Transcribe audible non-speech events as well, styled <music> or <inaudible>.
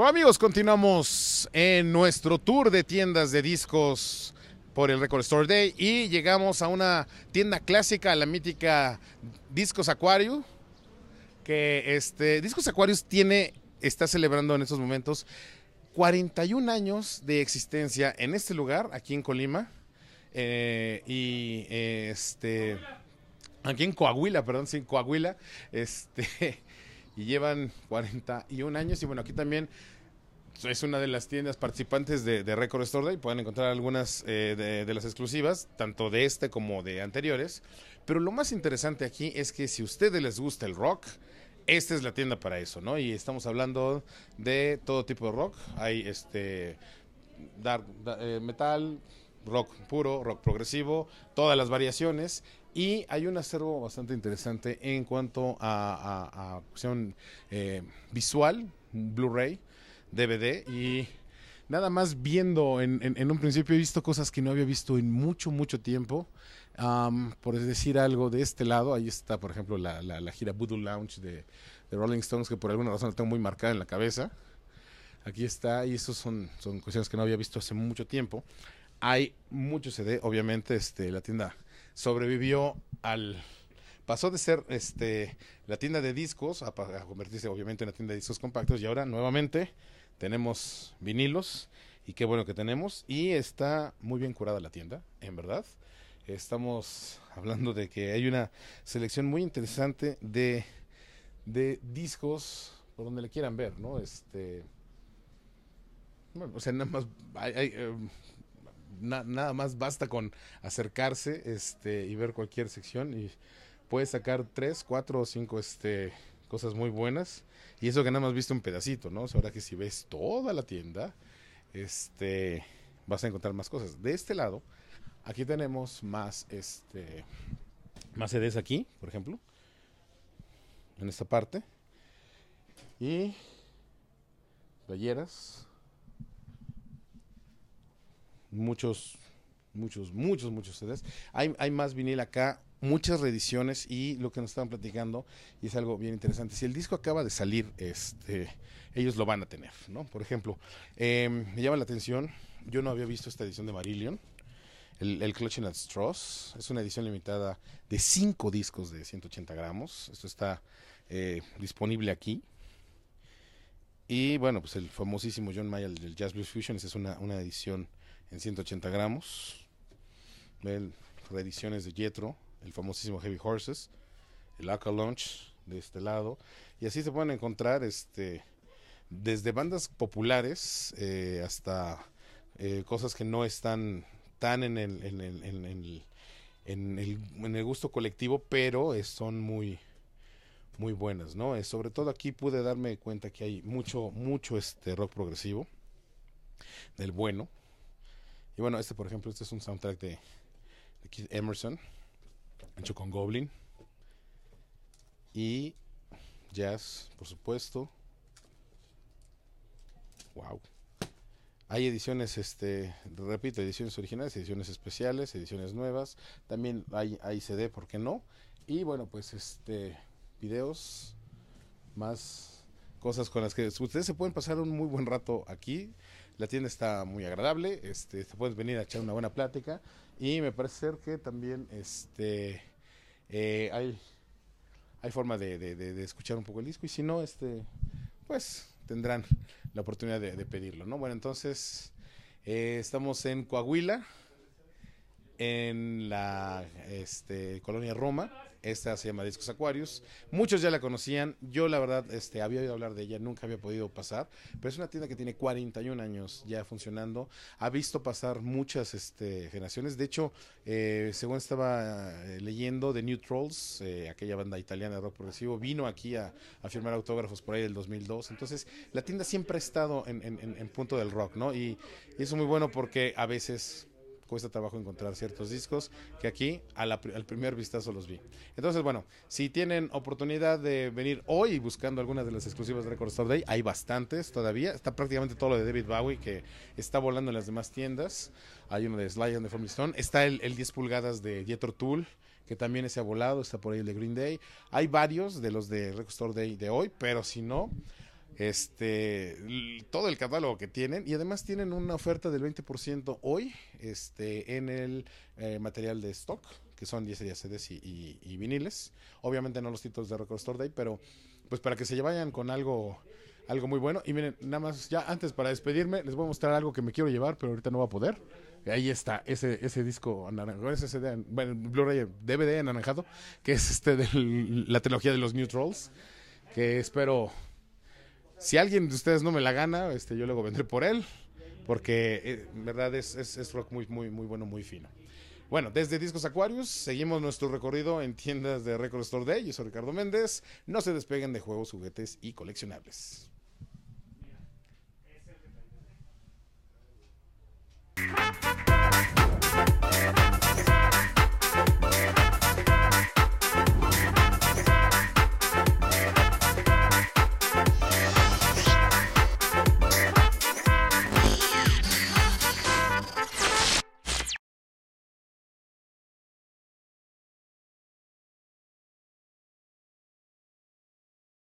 Bueno amigos, continuamos en nuestro tour de tiendas de discos por el Record Store Day y llegamos a una tienda clásica, la mítica Discos Aquarius, que este, Discos Aquarius tiene, está celebrando en estos momentos 41 años de existencia en este lugar, aquí en Colima, eh, y este... Aquí en Coahuila, perdón, sí, Coahuila. Este, <laughs> y llevan 41 <laughs> años. Y bueno, aquí también es una de las tiendas participantes de, Record Store Day. Pueden encontrar algunas eh, de, las exclusivas, tanto de este como de anteriores. Pero lo más interesante aquí es que si a ustedes les gusta el rock, esta es la tienda para eso, ¿no? Y estamos hablando de todo tipo de rock. Hay este dark, eh, metal, rock puro, rock progresivo, todas las variaciones. Y hay un acervo bastante interesante en cuanto a, a, eh, visual, Blu-ray, DVD y nada más viendo en, un principio he visto cosas que no había visto en mucho, mucho tiempo. por decir algo de este lado, ahí está, por ejemplo, la, gira Voodoo Lounge de, Rolling Stones, que por alguna razón la tengo muy marcada en la cabeza. Aquí está, y esas son, son cuestiones que no había visto hace mucho tiempo. Hay mucho CD, obviamente, este, la tienda sobrevivió al pasó de ser este la tienda de discos a, convertirse obviamente en la tienda de discos compactos y ahora nuevamente tenemos vinilos y qué bueno que tenemos y está muy bien curada la tienda, en verdad. Estamos hablando de que hay una selección muy interesante de, de discos por donde le quieran ver, ¿no? Este bueno, o sea, nada más hay, em, nada más basta con acercarse este, y ver cualquier sección y puedes sacar tres, cuatro o cinco este, cosas muy buenas. Y eso que nada más viste un pedacito, ¿no? O sea, ahora que si ves toda la tienda, este, vas a encontrar más cosas. De este lado, aquí tenemos más, este, más CDs aquí, por ejemplo, en esta parte. Y playeras, muchos, muchos, muchos, muchos CDs. Hay, hay más vinil acá, muchas reediciones y lo que nos estaban platicando, y es algo bien interesante. Si el disco acaba de salir, este, ellos lo van a tener, ¿no? Por ejemplo, em, me llama la atención, yo no había visto esta edición de Marillion. El, el Clutching at Straws es una edición limitada de 5 discos de 180 gramos. Esto está eh, disponible aquí. Y bueno, pues el famosísimo John Mayer del Jazz Blues Fusion, es una, una edición en 180 gramos. ven reediciones de Jetro, el famosísimo Heavy Horses, el Aqua Launch de este lado. Y así se pueden encontrar este, desde bandas populares eh, hasta eh, cosas que no están tan en el, en el, en el, en el, en el gusto colectivo, pero eh, son muy, muy buenas, ¿no? sobre todo aquí pude darme cuenta que hay mucho, mucho este rock progresivo, del bueno, y bueno, este por ejemplo, este es un soundtrack de, Keith Emerson, hecho con Goblin. Y jazz, por supuesto. Wow. Hay ediciones, este, repito, ediciones originales, ediciones especiales, ediciones nuevas. También hay, hay CD, ¿por qué no? Y bueno, pues este, videos, más cosas con las que ustedes se pueden pasar un muy buen rato aquí. La tienda está muy agradable, este, te puedes venir a echar una buena plática y me parece que también este, eh, hay, forma de, escuchar un poco el disco y si no, este, pues tendrán la oportunidad de, pedirlo, ¿no? Bueno, entonces eh, estamos en Coahuila, en la este, colonia Roma esta se llama Discos Aquarius. Muchos ya la conocían. Yo, la verdad, este, había oído hablar de ella, nunca había podido pasar. Pero es una tienda que tiene 41 años ya funcionando. Ha visto pasar muchas este, generaciones. De hecho, eh, según estaba eh, leyendo, The New Trolls, eh, aquella banda italiana de rock progresivo, vino aquí a, firmar autógrafos por ahí del 2002. Entonces, la tienda siempre ha estado en, punto del rock, ¿no? Y, y eso es muy bueno porque a veces cuesta trabajo encontrar ciertos discos que aquí al primer vistazo los vi. Entonces, bueno, si tienen oportunidad de venir hoy buscando algunas de las exclusivas de Record Store Day, hay bastantes todavía. Está prácticamente todo lo de David Bowie que está volando en las demás tiendas. Hay uno de Sly and the Está el, 10 pulgadas de Dietro Tool que también se ha volado, está por ahí el de Green Day. Hay varios de los de Record Store Day de hoy, pero si no, este, todo el catálogo que tienen y además tienen una oferta del 20% hoy este, en el eh, material de stock, que son 10 días CDs y, viniles. Obviamente no los títulos de Record Store Day, pero pues para que se vayan con algo, algo muy bueno. Y miren, nada más, ya antes para despedirme, les voy a mostrar algo que me quiero llevar, pero ahorita no va a poder. Ahí está, ese, ese disco anaranjado, DVD anaranjado, que es este de la trilogía de los New que espero si alguien de ustedes no me la gana, este, yo luego vendré por él, porque eh, en verdad es, rock muy, muy, muy bueno, muy fino. Bueno, desde Discos Aquarius seguimos nuestro recorrido en tiendas de Record Store de Yo soy Ricardo Méndez. No se despeguen de juegos, juguetes y coleccionables. es el